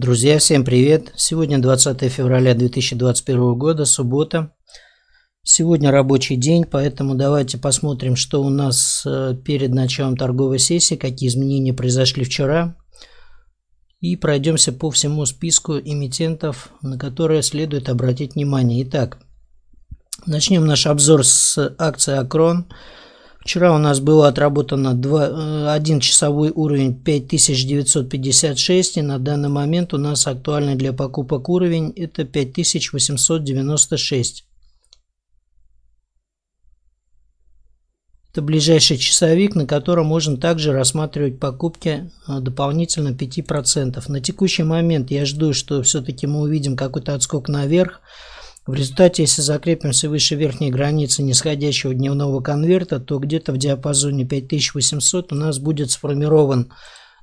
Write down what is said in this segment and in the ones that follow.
Друзья, всем привет! Сегодня 20 февраля 2021 года, суббота. Сегодня рабочий день, поэтому давайте посмотрим, что у нас э, перед началом торговой сессии, какие изменения произошли вчера. И пройдемся по всему списку эмитентов, на которые следует обратить внимание. Итак, начнем наш обзор с акции Акрон. Вчера у нас было отработано 2, 1 э, часовой уровень 5956 и на данный момент у нас актуальный для покупок уровень это 5896. Это ближайший часовик, на котором можно также рассматривать покупки э, дополнительно 5%. На текущий момент я жду, что все-таки мы увидим какой-то отскок наверх. В результате, если закрепимся выше верхней границы нисходящего дневного конверта, то где-то в диапазоне 5800 у нас будет сформирован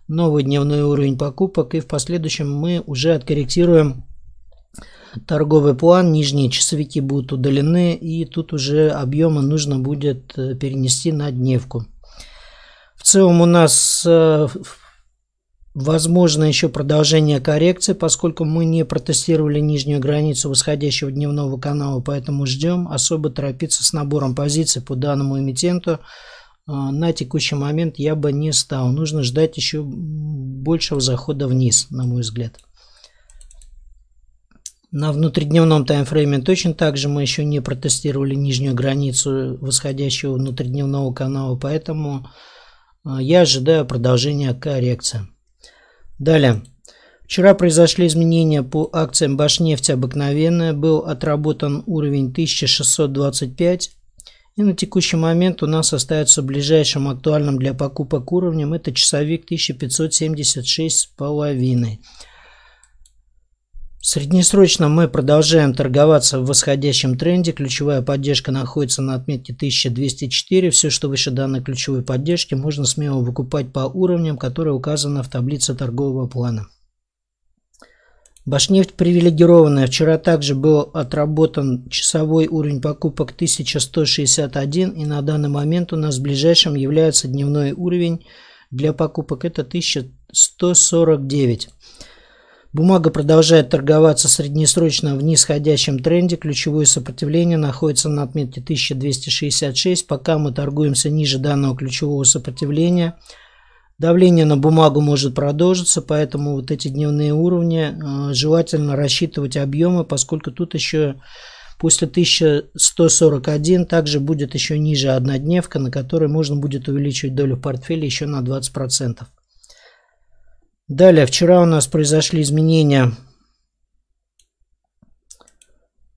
новый дневной уровень покупок и в последующем мы уже откорректируем торговый план, нижние часовики будут удалены и тут уже объемы нужно будет э, перенести на дневку. В целом у нас э, в Возможно еще продолжение коррекции, поскольку мы не протестировали нижнюю границу восходящего дневного канала, поэтому ждем. Особо торопиться с набором позиций по данному эмитенту а, на текущий момент я бы не стал. Нужно ждать еще большего захода вниз, на мой взгляд. На внутридневном таймфрейме точно так же мы еще не протестировали нижнюю границу восходящего внутридневного канала, поэтому а, я ожидаю продолжения коррекции. Далее. Вчера произошли изменения по акциям Башнефти обыкновенная. Был отработан уровень 1625. И на текущий момент у нас остается ближайшим актуальным для покупок уровнем. Это часовик с половиной. Среднесрочно мы продолжаем торговаться в восходящем тренде. Ключевая поддержка находится на отметке 1204. Все, что выше данной ключевой поддержки, можно смело выкупать по уровням, которые указаны в таблице торгового плана. Башнефть привилегированная. Вчера также был отработан часовой уровень покупок 1161 и на данный момент у нас ближайшим является дневной уровень для покупок это 1149. Бумага продолжает торговаться среднесрочно в нисходящем тренде. Ключевое сопротивление находится на отметке 1266. Пока мы торгуемся ниже данного ключевого сопротивления, давление на бумагу может продолжиться, поэтому вот эти дневные уровни э, желательно рассчитывать объемы, поскольку тут еще после 1141 также будет еще ниже однодневка, на которой можно будет увеличивать долю портфеля еще на 20%. Далее, вчера у нас произошли изменения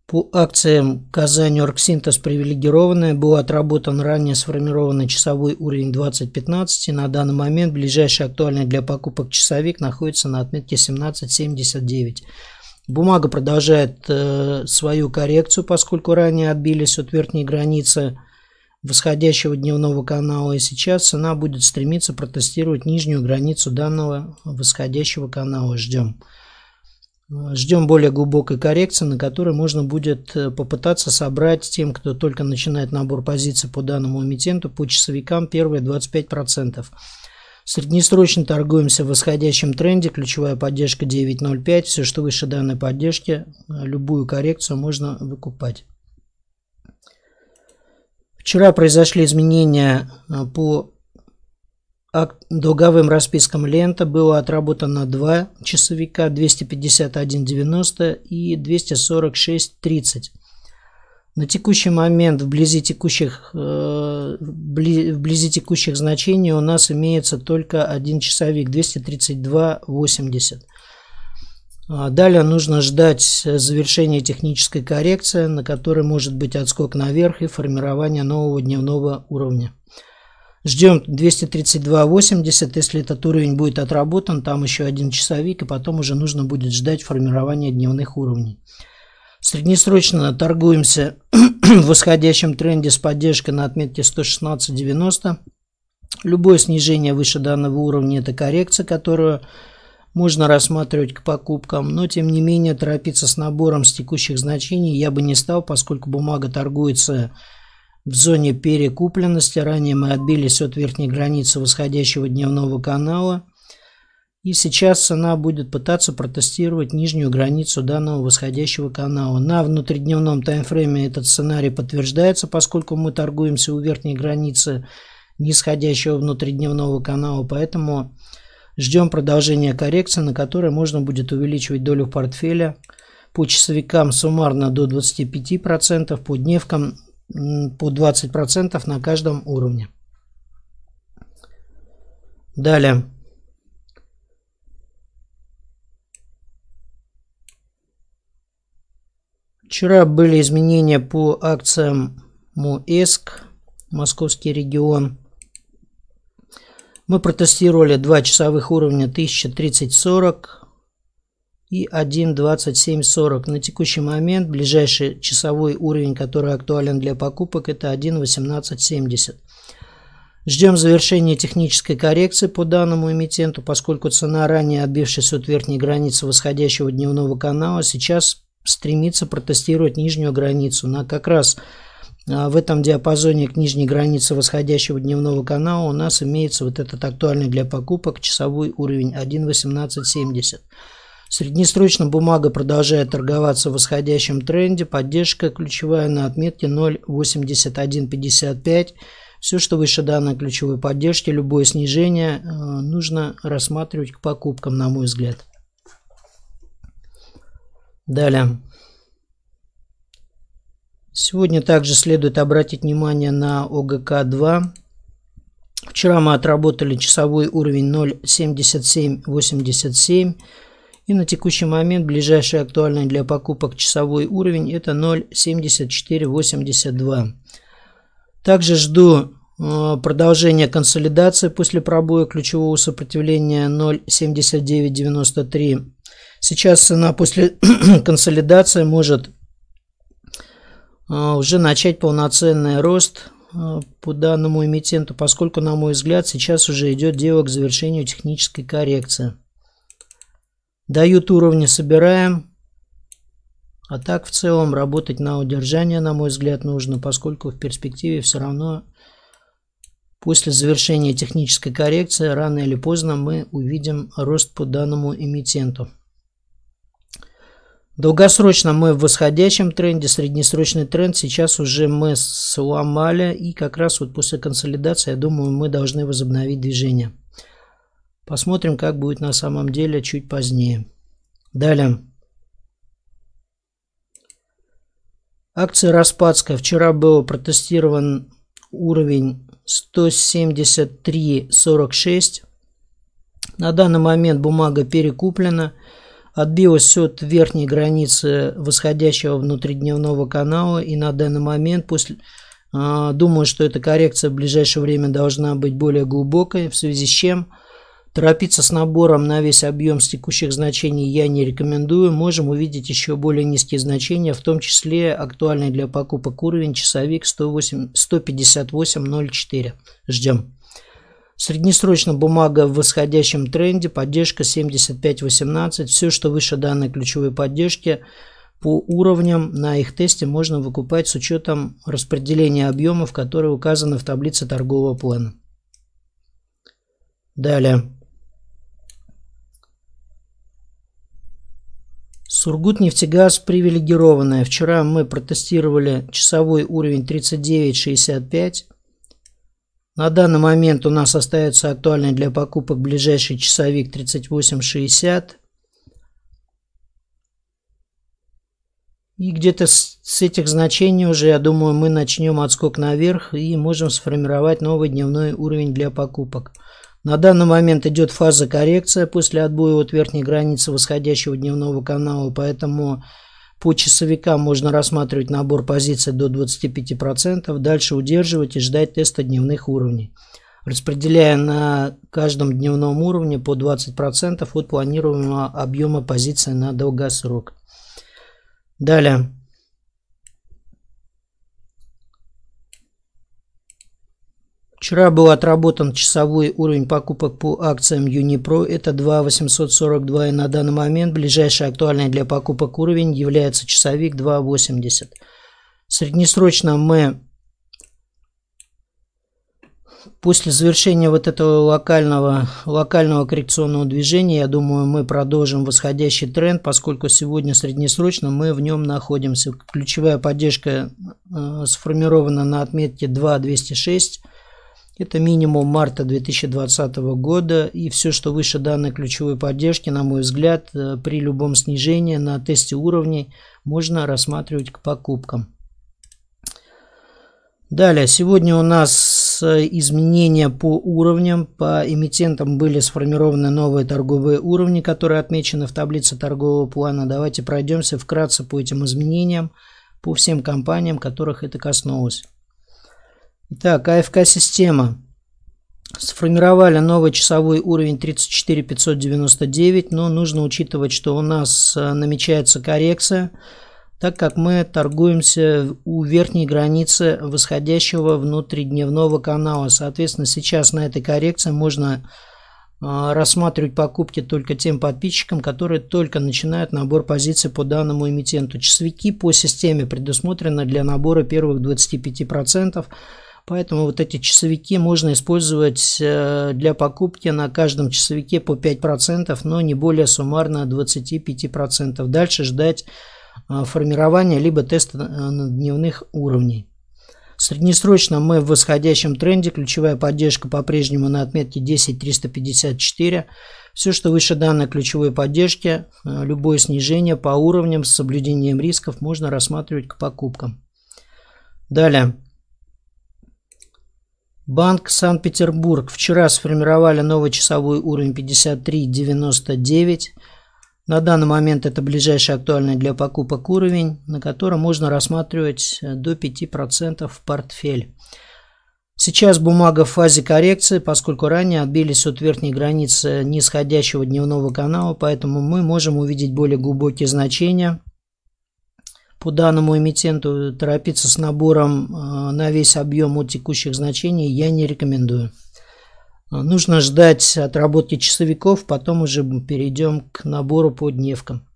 по акциям Казань Оргсинтез привилегированная. Был отработан ранее сформированный часовой уровень 2015. На данный момент ближайший актуальный для покупок часовик находится на отметке 1779. Бумага продолжает э, свою коррекцию, поскольку ранее отбились от верхней границы восходящего дневного канала, и сейчас цена будет стремиться протестировать нижнюю границу данного восходящего канала. Ждем. Ждем более глубокой коррекции, на которой можно будет э, попытаться собрать тем, кто только начинает набор позиций по данному эмитенту, по часовикам первые 25%. Среднесрочно торгуемся в восходящем тренде, ключевая поддержка 9.05, все что выше данной поддержки, любую коррекцию можно выкупать. Вчера произошли изменения э, по долговым распискам лента. Было отработано два часовика 251.90 и 246.30. На текущий момент вблизи текущих, э, вблизи текущих значений у нас имеется только один часовик 232.80. А далее нужно ждать завершения технической коррекции, на которой может быть отскок наверх и формирование нового дневного уровня. Ждем 232.80, если этот уровень будет отработан, там еще один часовик, и потом уже нужно будет ждать формирования дневных уровней. Среднесрочно торгуемся в восходящем тренде с поддержкой на отметке 116.90. Любое снижение выше данного уровня – это коррекция, которую можно рассматривать к покупкам, но тем не менее торопиться с набором с текущих значений я бы не стал, поскольку бумага торгуется в зоне перекупленности. Ранее мы отбились от верхней границы восходящего дневного канала. И сейчас цена будет пытаться протестировать нижнюю границу данного восходящего канала. На внутридневном таймфрейме этот сценарий подтверждается, поскольку мы торгуемся у верхней границы нисходящего внутридневного канала. Поэтому Ждем продолжения коррекции, на которой можно будет увеличивать долю в портфеле по часовикам суммарно до 25%, по дневкам по 20% на каждом уровне. Далее. Вчера были изменения по акциям МУЭСК, Московский регион. Мы протестировали два часовых уровня 1030-40 и 1.27.40. На текущий момент ближайший часовой уровень, который актуален для покупок, это 1.18.70. Ждем завершения технической коррекции по данному эмитенту, поскольку цена, ранее отбившись от верхней границы восходящего дневного канала, сейчас стремится протестировать нижнюю границу на как раз а в этом диапазоне к нижней границе восходящего дневного канала у нас имеется вот этот актуальный для покупок часовой уровень 1.1870. Среднесрочно бумага продолжает торговаться в восходящем тренде. Поддержка ключевая на отметке 0.8155. Все, что выше данной ключевой поддержки, любое снижение э, нужно рассматривать к покупкам, на мой взгляд. Далее. Сегодня также следует обратить внимание на ОГК-2. Вчера мы отработали часовой уровень 0.7787. И на текущий момент ближайший актуальный для покупок часовой уровень это 0.7482. Также жду э, продолжения консолидации после пробоя ключевого сопротивления 0.7993. Сейчас цена после консолидации может а, уже начать полноценный рост а, по данному эмитенту, поскольку, на мой взгляд, сейчас уже идет дело к завершению технической коррекции. Дают уровни, собираем. А так, в целом, работать на удержание, на мой взгляд, нужно, поскольку в перспективе все равно после завершения технической коррекции рано или поздно мы увидим рост по данному эмитенту. Долгосрочно мы в восходящем тренде, среднесрочный тренд сейчас уже мы сломали. И как раз вот после консолидации, я думаю, мы должны возобновить движение. Посмотрим, как будет на самом деле чуть позднее. Далее. Акция Распадская. Вчера был протестирован уровень 173.46. На данный момент бумага перекуплена отбилась от верхней границы восходящего внутридневного канала и на данный момент после... А, думаю, что эта коррекция в ближайшее время должна быть более глубокой, в связи с чем торопиться с набором на весь объем с текущих значений я не рекомендую. Можем увидеть еще более низкие значения, в том числе актуальный для покупок уровень часовик 158.04. Ждем. Среднесрочно бумага в восходящем тренде, поддержка 75-18, Все, что выше данной ключевой поддержки по уровням на их тесте можно выкупать с учетом распределения объемов, которые указаны в таблице торгового плана. Далее. Сургут нефтегаз привилегированная. Вчера мы протестировали часовой уровень 39.65. На данный момент у нас остается актуальный для покупок ближайший часовик 3860. И где-то с, с этих значений уже, я думаю, мы начнем отскок наверх и можем сформировать новый дневной уровень для покупок. На данный момент идет фаза коррекция после отбоя от верхней границы восходящего дневного канала, поэтому по часовикам можно рассматривать набор позиций до 25%, дальше удерживать и ждать теста дневных уровней, распределяя на каждом дневном уровне по 20% от планируемого объема позиций на долгосрок. Далее. Вчера был отработан часовой уровень покупок по акциям Юнипро. Это 2,842 и на данный момент ближайший актуальный для покупок уровень является часовик 2,80. Среднесрочно мы после завершения вот этого локального, локального коррекционного движения, я думаю, мы продолжим восходящий тренд, поскольку сегодня среднесрочно мы в нем находимся. Ключевая поддержка э, сформирована на отметке 2,206. Это минимум марта 2020 года, и все, что выше данной ключевой поддержки, на мой взгляд, э, при любом снижении на тесте уровней можно рассматривать к покупкам. Далее, сегодня у нас э, изменения по уровням. По эмитентам были сформированы новые торговые уровни, которые отмечены в таблице торгового плана. Давайте пройдемся вкратце по этим изменениям, по всем компаниям, которых это коснулось. Так, АФК-система. Сформировали новый часовой уровень 34599, но нужно учитывать, что у нас э, намечается коррекция, так как мы торгуемся у верхней границы восходящего внутридневного канала. Соответственно, сейчас на этой коррекции можно э, рассматривать покупки только тем подписчикам, которые только начинают набор позиций по данному эмитенту. Часовики по системе предусмотрены для набора первых 25%. Поэтому вот эти часовики можно использовать э, для покупки на каждом часовике по 5%, но не более суммарно 25%. Дальше ждать э, формирования либо теста э, дневных уровней. Среднесрочно мы в восходящем тренде. Ключевая поддержка по-прежнему на отметке 10354. Все, что выше данной ключевой поддержки, любое снижение по уровням с соблюдением рисков можно рассматривать к покупкам. Далее. Банк Санкт-Петербург вчера сформировали новый часовой уровень 53.99. На данный момент это ближайший актуальный для покупок уровень, на котором можно рассматривать э, до 5% в портфель. Сейчас бумага в фазе коррекции, поскольку ранее отбились от верхней границы нисходящего дневного канала, поэтому мы можем увидеть более глубокие значения – по данному эмитенту торопиться с набором э, на весь объем от текущих значений я не рекомендую. Нужно ждать отработки часовиков, потом уже перейдем к набору по дневкам.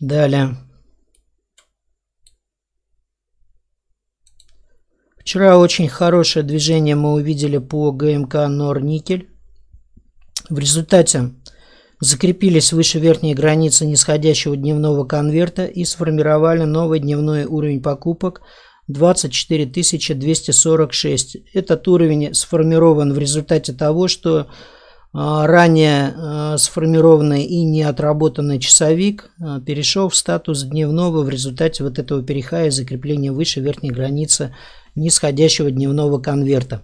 Далее. Вчера очень хорошее движение мы увидели по ГМК Норникель. В результате закрепились выше верхней границы нисходящего дневного конверта и сформировали новый дневной уровень покупок 24 246. Этот уровень сформирован в результате того, что а, ранее а, сформированный и не отработанный часовик а, перешел в статус дневного в результате вот этого перехая и закрепления выше верхней границы нисходящего дневного конверта.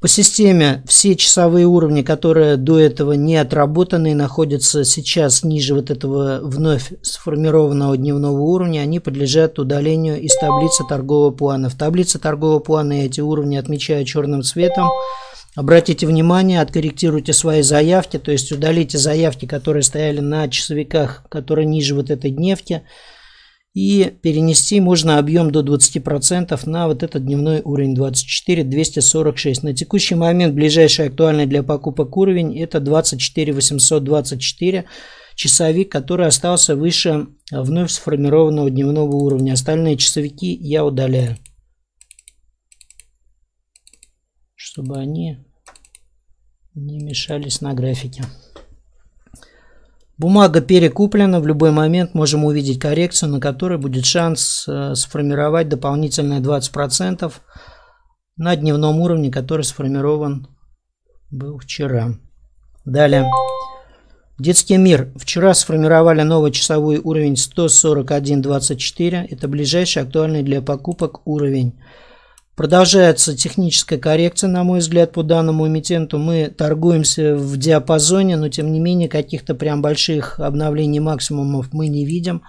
По системе все часовые уровни, которые до этого не отработаны и находятся сейчас ниже вот этого вновь сформированного дневного уровня, они подлежат удалению из таблицы торгового плана. В таблице торгового плана эти уровни отмечаю черным цветом. Обратите внимание, откорректируйте свои заявки, то есть удалите заявки, которые стояли на часовиках, которые ниже вот этой дневки. И перенести можно объем до 20% на вот этот дневной уровень 24 246. На текущий момент ближайший актуальный для покупок уровень это 24 824 часовик, который остался выше вновь сформированного дневного уровня. Остальные часовики я удаляю. Чтобы они не мешались на графике. Бумага перекуплена, в любой момент можем увидеть коррекцию, на которой будет шанс э, сформировать дополнительные 20% на дневном уровне, который сформирован был вчера. Далее. Детский мир. Вчера сформировали новый часовой уровень 141.24. Это ближайший актуальный для покупок уровень. Продолжается техническая коррекция, на мой взгляд, по данному эмитенту. Мы торгуемся в диапазоне, но тем не менее каких-то прям больших обновлений максимумов мы не видим.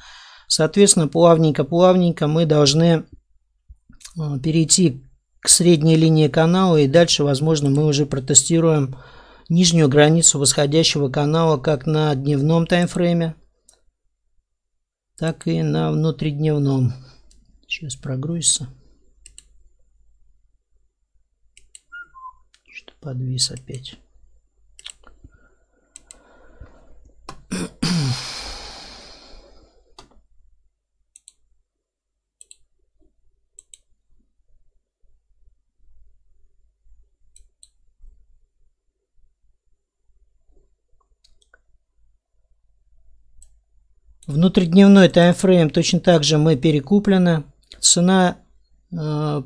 Соответственно, плавненько-плавненько мы должны э, перейти к средней линии канала и дальше, возможно, мы уже протестируем нижнюю границу восходящего канала как на дневном таймфрейме, так и на внутридневном. Сейчас прогрузится. подвис опять. Внутридневной таймфрейм точно так же мы перекуплены. Цена э,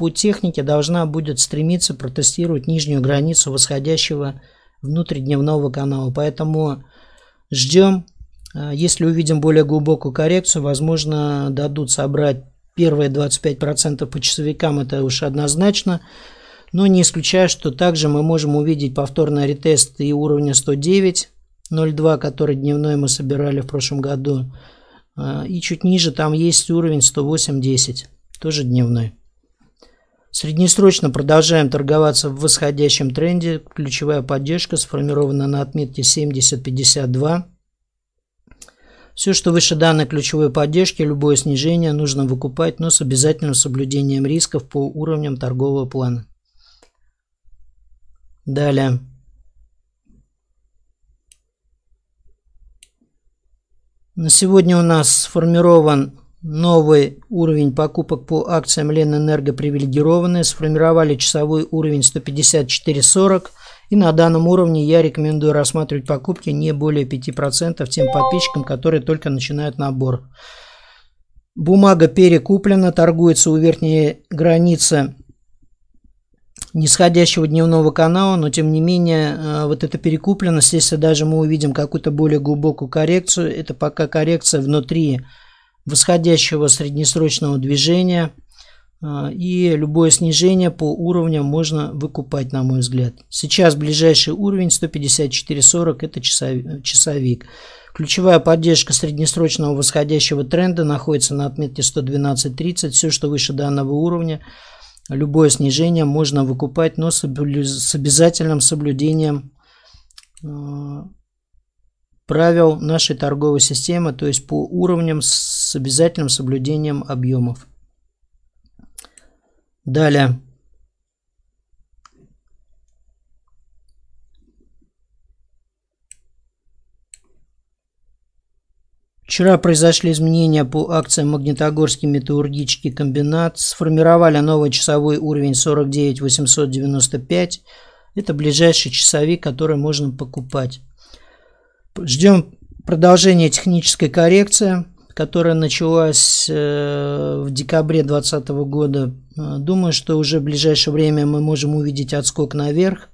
по технике должна будет стремиться протестировать нижнюю границу восходящего внутридневного канала. Поэтому ждем. А, если увидим более глубокую коррекцию, возможно, дадут собрать первые 25% по часовикам, это уж однозначно. Но не исключаю, что также мы можем увидеть повторный ретест и уровня 109.02, который дневной мы собирали в прошлом году. А, и чуть ниже там есть уровень 108.10, тоже дневной. Среднесрочно продолжаем торговаться в восходящем тренде. Ключевая поддержка сформирована на отметке 70.52. Все, что выше данной ключевой поддержки, любое снижение нужно выкупать, но с обязательным соблюдением рисков по уровням торгового плана. Далее. На сегодня у нас сформирован новый уровень покупок по акциям Ленэнерго привилегированные, сформировали часовой уровень 154.40 и на данном уровне я рекомендую рассматривать покупки не более 5% тем подписчикам, которые только начинают набор. Бумага перекуплена, торгуется у верхней границы нисходящего дневного канала, но тем не менее э, вот эта перекупленность, если даже мы увидим какую-то более глубокую коррекцию, это пока коррекция внутри восходящего среднесрочного движения. Э, и любое снижение по уровням можно выкупать, на мой взгляд. Сейчас ближайший уровень 154.40 это часовик. Ключевая поддержка среднесрочного восходящего тренда находится на отметке 112.30. Все, что выше данного уровня, любое снижение можно выкупать, но с обязательным соблюдением э, правил нашей торговой системы, то есть по уровням с обязательным соблюдением объемов. Далее. Вчера произошли изменения по акциям Магнитогорский металлургический комбинат. Сформировали новый часовой уровень 49895. Это ближайший часовик, который можно покупать. Ждем продолжения технической коррекции, которая началась э, в декабре 2020 года. Э, думаю, что уже в ближайшее время мы можем увидеть отскок наверх.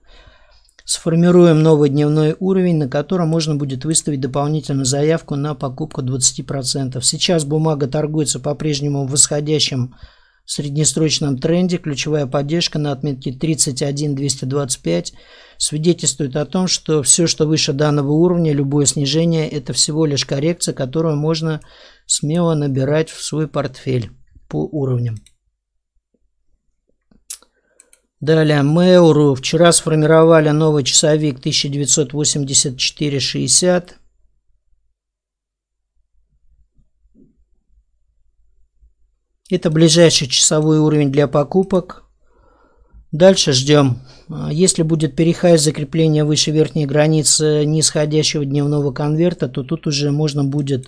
Сформируем новый дневной уровень, на котором можно будет выставить дополнительную заявку на покупку 20%. Сейчас бумага торгуется по-прежнему в восходящем среднесрочном тренде. Ключевая поддержка на отметке 31 225 свидетельствует о том, что все, что выше данного уровня, любое снижение – это всего лишь коррекция, которую можно смело набирать в свой портфель по уровням. Далее, Mail.ru. Вчера сформировали новый часовик 1984.60. Это ближайший часовой уровень для покупок. Дальше ждем. А, если будет перехай закрепление выше верхней границы нисходящего дневного конверта, то тут уже можно будет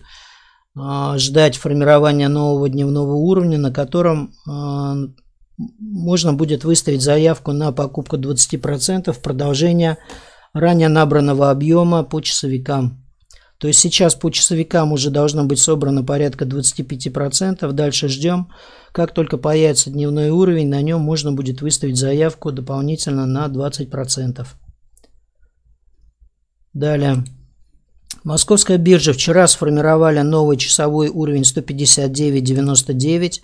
а, ждать формирования нового дневного уровня, на котором а, можно будет выставить заявку на покупку 20% продолжения ранее набранного объема по часовикам. То есть сейчас по часовикам уже должно быть собрано порядка 25%. Дальше ждем. Как только появится дневной уровень, на нем можно будет выставить заявку дополнительно на 20%. Далее. Московская биржа вчера сформировали новый часовой уровень 159.99.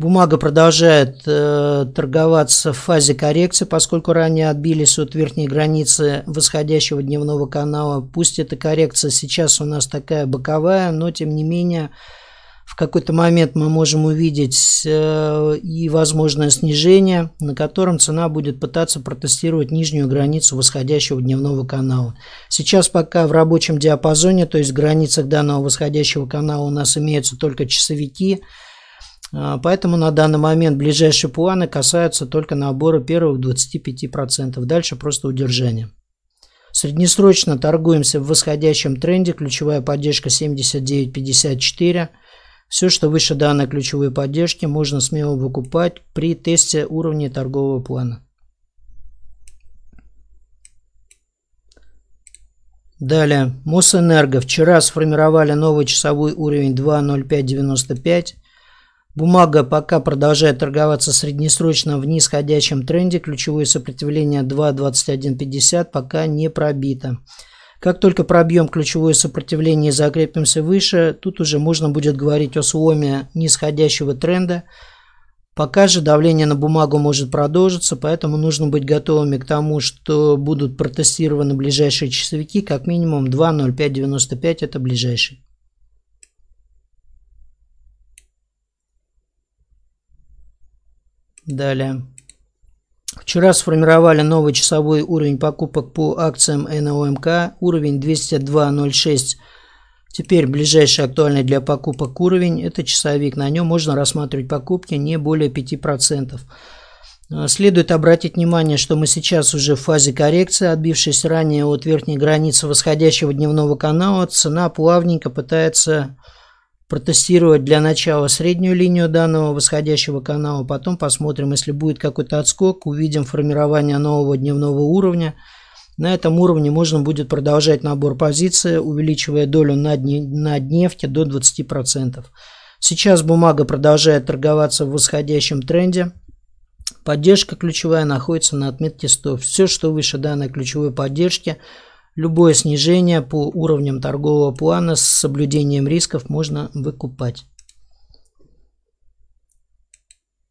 Бумага продолжает э, торговаться в фазе коррекции, поскольку ранее отбились от верхней границы восходящего дневного канала. Пусть эта коррекция сейчас у нас такая боковая, но тем не менее в какой-то момент мы можем увидеть э, и возможное снижение, на котором цена будет пытаться протестировать нижнюю границу восходящего дневного канала. Сейчас пока в рабочем диапазоне, то есть в границах данного восходящего канала у нас имеются только часовики – а, поэтому на данный момент ближайшие планы касаются только набора первых 25%. Дальше просто удержание. Среднесрочно торгуемся в восходящем тренде. Ключевая поддержка 79.54. Все, что выше данной ключевой поддержки, можно смело выкупать при тесте уровня торгового плана. Далее. Мосэнерго. Вчера сформировали новый часовой уровень 2.0595. Бумага пока продолжает торговаться в среднесрочном в нисходящем тренде. Ключевое сопротивление 2.2150 пока не пробито. Как только пробьем ключевое сопротивление и закрепимся выше, тут уже можно будет говорить о сломе нисходящего тренда. Пока же давление на бумагу может продолжиться, поэтому нужно быть готовыми к тому, что будут протестированы ближайшие часовики, как минимум 2.0595 это ближайший. Далее. Вчера сформировали новый часовой уровень покупок по акциям НОМК, уровень 202.06. Теперь ближайший актуальный для покупок уровень – это часовик. На нем можно рассматривать покупки не более 5%. А, следует обратить внимание, что мы сейчас уже в фазе коррекции, отбившись ранее от верхней границы восходящего дневного канала, цена плавненько пытается протестировать для начала среднюю линию данного восходящего канала, потом посмотрим, если будет какой-то отскок, увидим формирование нового дневного уровня. На этом уровне можно будет продолжать набор позиций, увеличивая долю на, дне, на дневке до 20%. Сейчас бумага продолжает торговаться в восходящем тренде. Поддержка ключевая находится на отметке 100. Все, что выше данной ключевой поддержки – Любое снижение по уровням торгового плана с соблюдением рисков можно выкупать.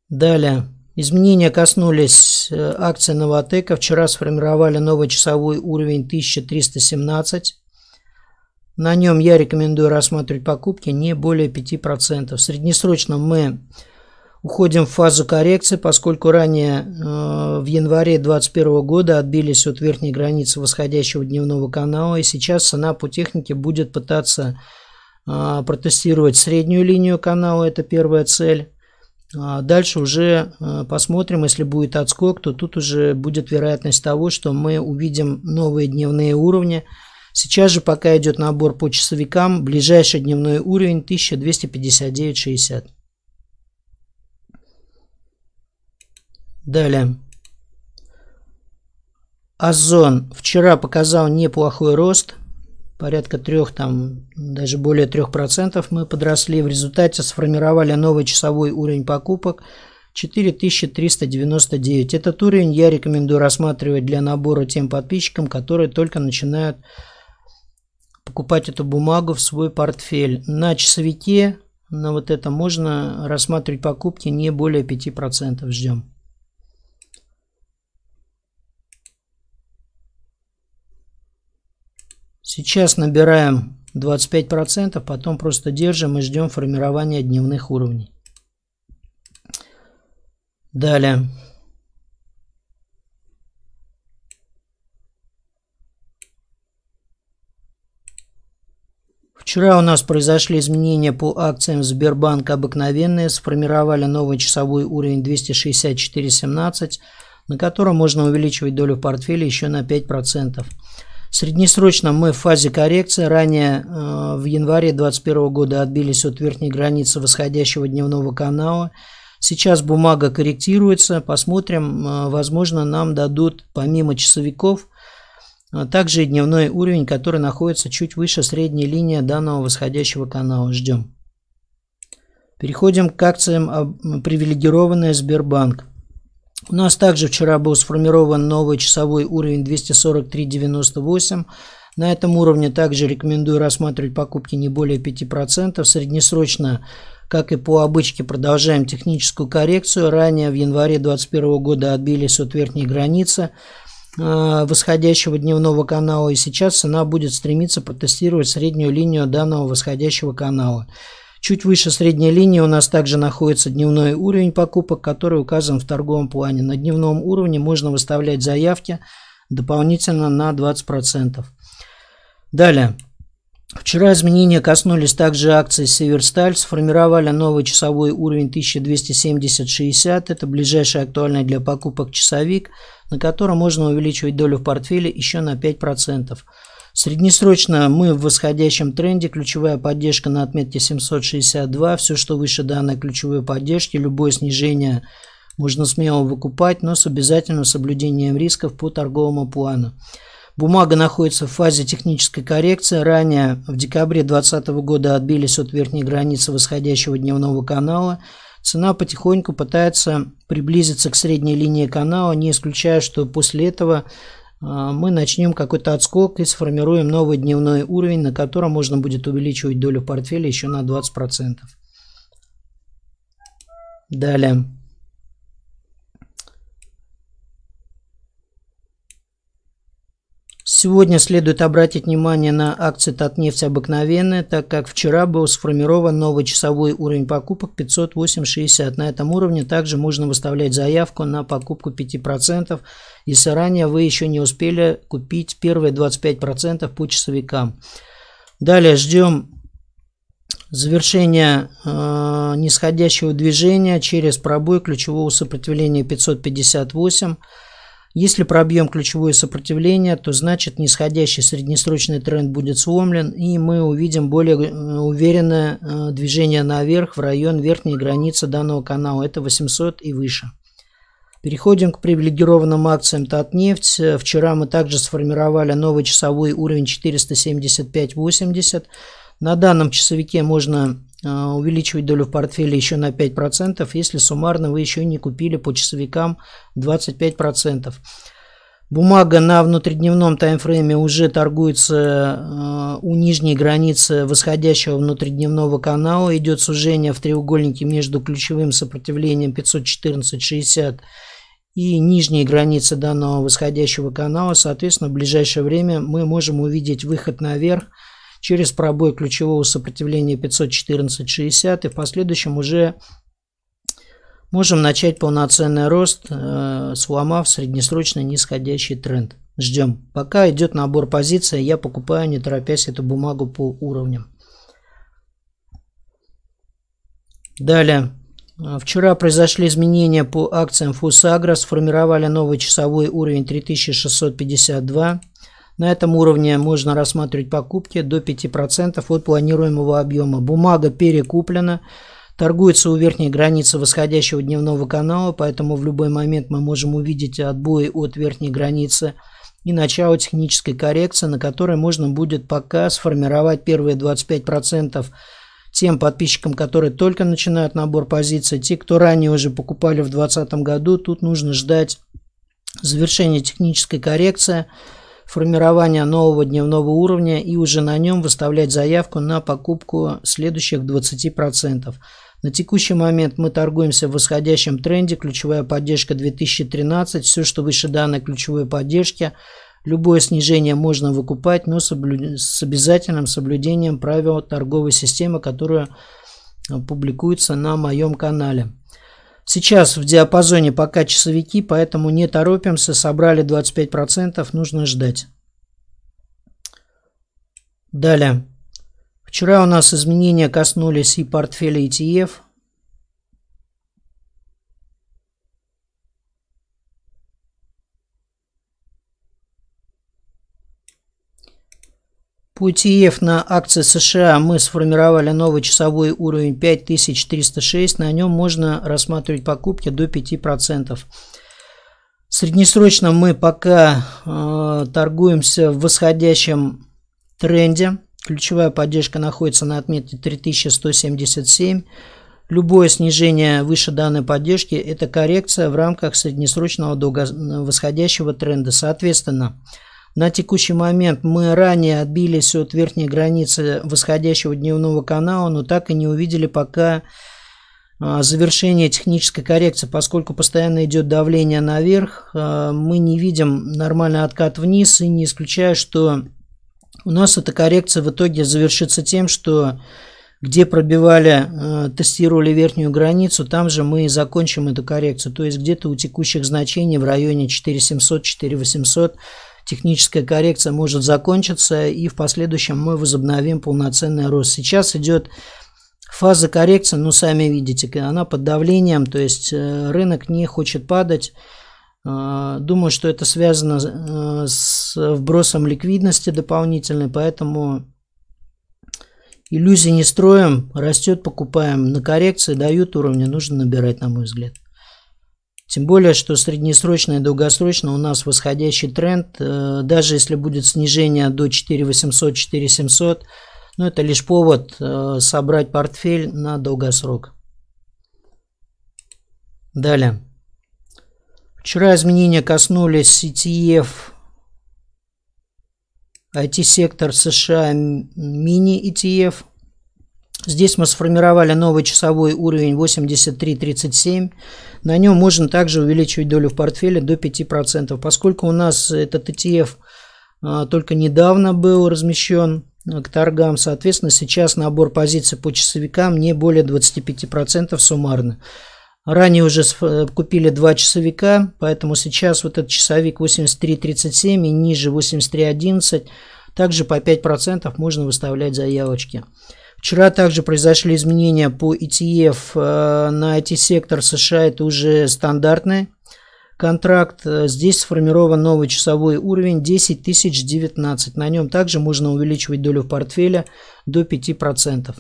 Далее. Изменения коснулись э, акций Новотека. Вчера сформировали новый часовой уровень 1317. На нем я рекомендую рассматривать покупки не более 5%. Среднесрочно мы уходим в фазу коррекции, поскольку ранее э, в январе 2021 года отбились от верхней границы восходящего дневного канала, и сейчас цена по технике будет пытаться э, протестировать среднюю линию канала, это первая цель. А дальше уже э, посмотрим, если будет отскок, то тут уже будет вероятность того, что мы увидим новые дневные уровни. Сейчас же пока идет набор по часовикам, ближайший дневной уровень 1259.60. Далее. Озон вчера показал неплохой рост, порядка трех, там даже более трех процентов мы подросли. В результате сформировали новый часовой уровень покупок 4399. Этот уровень я рекомендую рассматривать для набора тем подписчикам, которые только начинают покупать эту бумагу в свой портфель. На часовике, на вот это можно рассматривать покупки не более 5%. Ждем. Сейчас набираем 25%, потом просто держим и ждем формирования дневных уровней. Далее. Вчера у нас произошли изменения по акциям Сбербанка обыкновенные, сформировали новый часовой уровень 264.17, на котором можно увеличивать долю в портфеле еще на 5%. Среднесрочно мы в фазе коррекции. Ранее э, в январе 2021 года отбились от верхней границы восходящего дневного канала. Сейчас бумага корректируется. Посмотрим. Э, возможно, нам дадут помимо часовиков э, также и дневной уровень, который находится чуть выше средней линии данного восходящего канала. Ждем. Переходим к акциям «Привилегированная Сбербанк». У нас также вчера был сформирован новый часовой уровень 243.98. На этом уровне также рекомендую рассматривать покупки не более 5%. Среднесрочно, как и по обычке, продолжаем техническую коррекцию. Ранее в январе 2021 года отбились от верхней границы э, восходящего дневного канала и сейчас цена будет стремиться протестировать среднюю линию данного восходящего канала. Чуть выше средней линии у нас также находится дневной уровень покупок, который указан в торговом плане. На дневном уровне можно выставлять заявки дополнительно на 20%. Далее. Вчера изменения коснулись также акций «Северсталь», сформировали новый часовой уровень 1270.60, это ближайший актуальный для покупок часовик, на котором можно увеличивать долю в портфеле еще на 5%. Среднесрочно мы в восходящем тренде, ключевая поддержка на отметке 762, все, что выше данной ключевой поддержки, любое снижение можно смело выкупать, но с обязательным соблюдением рисков по торговому плану. Бумага находится в фазе технической коррекции. Ранее в декабре 2020 года отбились от верхней границы восходящего дневного канала. Цена потихоньку пытается приблизиться к средней линии канала. Не исключаю, что после этого а, мы начнем какой-то отскок и сформируем новый дневной уровень, на котором можно будет увеличивать долю портфеля еще на 20%. Далее. Сегодня следует обратить внимание на акции Татнефть обыкновенные, так как вчера был сформирован новый часовой уровень покупок 508.60. На этом уровне также можно выставлять заявку на покупку 5%, если ранее вы еще не успели купить первые 25% по часовикам. Далее ждем завершения э, нисходящего движения через пробой ключевого сопротивления 558. Если пробьем ключевое сопротивление, то значит нисходящий среднесрочный тренд будет сломлен, и мы увидим более уверенное э, движение наверх в район верхней границы данного канала. Это 800 и выше. Переходим к привилегированным акциям Татнефть. Вчера мы также сформировали новый часовой уровень 475.80. На данном часовике можно а, увеличивать долю в портфеле еще на 5%, если суммарно вы еще не купили по часовикам 25%. Бумага на внутридневном таймфрейме уже торгуется а, у нижней границы восходящего внутридневного канала. Идет сужение в треугольнике между ключевым сопротивлением 514.60 и нижней границы данного восходящего канала. Соответственно, в ближайшее время мы можем увидеть выход наверх через пробой ключевого сопротивления 514.60 и в последующем уже можем начать полноценный рост, э, сломав среднесрочный нисходящий тренд. Ждем. Пока идет набор позиций, я покупаю, не торопясь, эту бумагу по уровням. Далее. Вчера произошли изменения по акциям Фусагра, сформировали новый часовой уровень 3652. На этом уровне можно рассматривать покупки до 5% от планируемого объема. Бумага перекуплена, торгуется у верхней границы восходящего дневного канала, поэтому в любой момент мы можем увидеть отбой от верхней границы и начало технической коррекции, на которой можно будет пока сформировать первые 25% тем подписчикам, которые только начинают набор позиций, те, кто ранее уже покупали в 2020 году, тут нужно ждать завершения технической коррекции – формирования нового дневного уровня и уже на нем выставлять заявку на покупку следующих 20%. На текущий момент мы торгуемся в восходящем тренде, ключевая поддержка 2013, все, что выше данной ключевой поддержки, любое снижение можно выкупать, но с, с обязательным соблюдением правил торговой системы, которая публикуется на моем канале. Сейчас в диапазоне пока часовики, поэтому не торопимся. Собрали 25%, нужно ждать. Далее. Вчера у нас изменения коснулись и портфеля ETF – ИФ на акции США мы сформировали новый часовой уровень 5306. На нем можно рассматривать покупки до 5%. Среднесрочно мы пока э, торгуемся в восходящем тренде. Ключевая поддержка находится на отметке 3177. Любое снижение выше данной поддержки – это коррекция в рамках среднесрочного восходящего тренда. Соответственно, на текущий момент мы ранее отбились от верхней границы восходящего дневного канала, но так и не увидели пока а, завершение технической коррекции, поскольку постоянно идет давление наверх, а, мы не видим нормальный откат вниз и не исключаю, что у нас эта коррекция в итоге завершится тем, что где пробивали, а, тестировали верхнюю границу, там же мы и закончим эту коррекцию. То есть где-то у текущих значений в районе 4700, 4800 техническая коррекция может закончиться, и в последующем мы возобновим полноценный рост. Сейчас идет фаза коррекции, ну, сами видите, она под давлением, то есть э, рынок не хочет падать. Э, думаю, что это связано э, с вбросом ликвидности дополнительной, поэтому иллюзий не строим, растет, покупаем на коррекции, дают уровни, нужно набирать, на мой взгляд. Тем более, что среднесрочно и долгосрочно у нас восходящий тренд. Э, даже если будет снижение до 4800, 4700, но ну, это лишь повод э, собрать портфель на долгосрок. Далее. Вчера изменения коснулись CTF, IT-сектор США, мини-ETF – Здесь мы сформировали новый часовой уровень 83.37. На нем можно также увеличивать долю в портфеле до 5%. Поскольку у нас этот ETF а, только недавно был размещен а, к торгам, соответственно, сейчас набор позиций по часовикам не более 25% суммарно. Ранее уже э, купили два часовика, поэтому сейчас вот этот часовик 83.37 и ниже 83.11 также по 5% можно выставлять заявочки. Вчера также произошли изменения по ETF э, на IT-сектор США. Это уже стандартный контракт. Э, здесь сформирован новый часовой уровень 10 019. На нем также можно увеличивать долю в портфеле до 5%.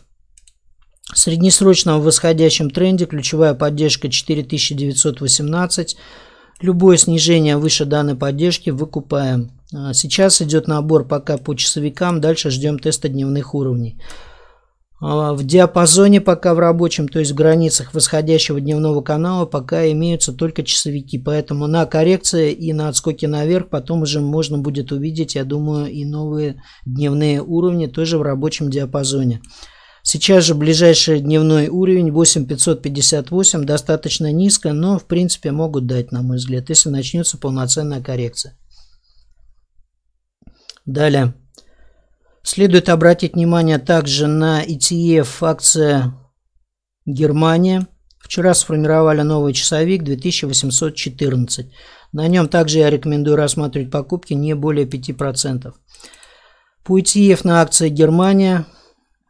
В среднесрочном восходящем тренде ключевая поддержка 4918. Любое снижение выше данной поддержки выкупаем. Э, сейчас идет набор пока по часовикам, дальше ждем теста дневных уровней. А, в диапазоне пока в рабочем, то есть в границах восходящего дневного канала, пока имеются только часовики. Поэтому на коррекции и на отскоке наверх потом уже можно будет увидеть, я думаю, и новые дневные уровни тоже в рабочем диапазоне. Сейчас же ближайший дневной уровень 8558 достаточно низко, но в принципе могут дать, на мой взгляд, если начнется полноценная коррекция. Далее. Следует обратить внимание также на ETF акция Германия. Вчера сформировали новый часовик 2814. На нем также я рекомендую рассматривать покупки не более 5%. По ETF на акции Германия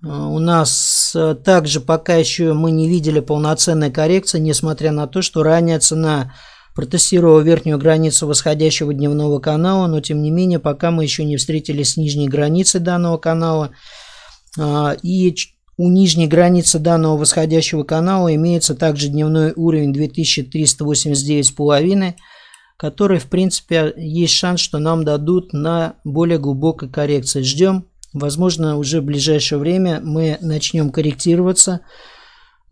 э, у нас э, также пока еще мы не видели полноценной коррекции, несмотря на то, что ранее цена протестировал верхнюю границу восходящего дневного канала, но тем не менее, пока мы еще не встретились с нижней границей данного канала, а, и у нижней границы данного восходящего канала имеется также дневной уровень 2389,5, который, в принципе, есть шанс, что нам дадут на более глубокой коррекции. Ждем. Возможно, уже в ближайшее время мы начнем корректироваться.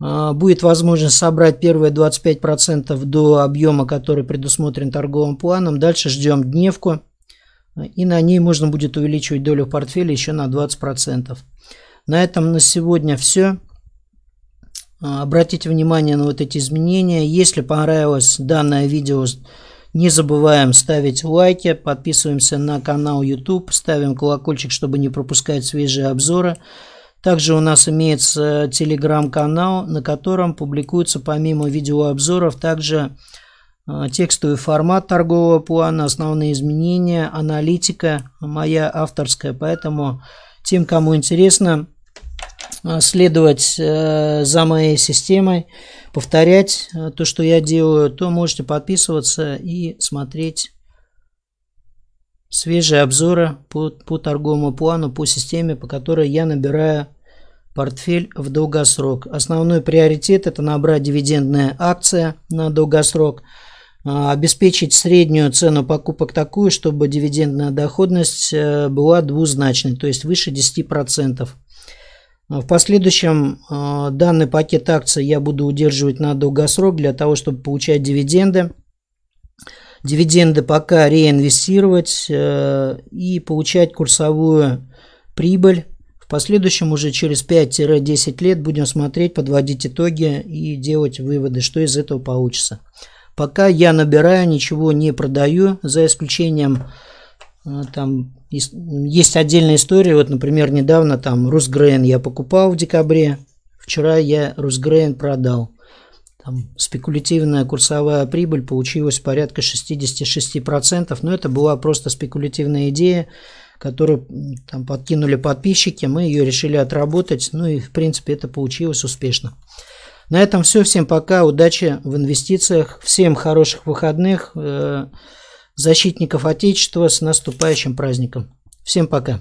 А, будет возможность собрать первые 25% до объема, который предусмотрен торговым планом. Дальше ждем дневку. А, и на ней можно будет увеличивать долю в портфеле еще на 20%. На этом на сегодня все. А, обратите внимание на вот эти изменения. Если понравилось данное видео, не забываем ставить лайки, подписываемся на канал YouTube, ставим колокольчик, чтобы не пропускать свежие обзоры. Также у нас имеется телеграм-канал, на котором публикуются помимо видеообзоров также э, текстовый формат торгового плана, основные изменения, аналитика моя авторская. Поэтому тем, кому интересно э, следовать э, за моей системой, повторять то, что я делаю, то можете подписываться и смотреть Свежие обзоры по, по торговому плану, по системе, по которой я набираю портфель в долгосрок. Основной приоритет – это набрать дивидендная акция на долгосрок, а, обеспечить среднюю цену покупок такую, чтобы дивидендная доходность э, была двузначной, то есть выше 10%. А, в последующем а, данный пакет акций я буду удерживать на долгосрок для того, чтобы получать дивиденды – дивиденды пока реинвестировать э, и получать курсовую прибыль. В последующем уже через 5-10 лет будем смотреть, подводить итоги и делать выводы, что из этого получится. Пока я набираю, ничего не продаю, за исключением э, там есть отдельная история. Вот, например, недавно там РусГрен я покупал в декабре. Вчера я РусГрен продал спекулятивная курсовая прибыль получилась порядка 66%, но это была просто спекулятивная идея, которую там подкинули подписчики, мы ее решили отработать, ну и в принципе это получилось успешно. На этом все, всем пока, удачи в инвестициях, всем хороших выходных, э, защитников Отечества с наступающим праздником. Всем пока!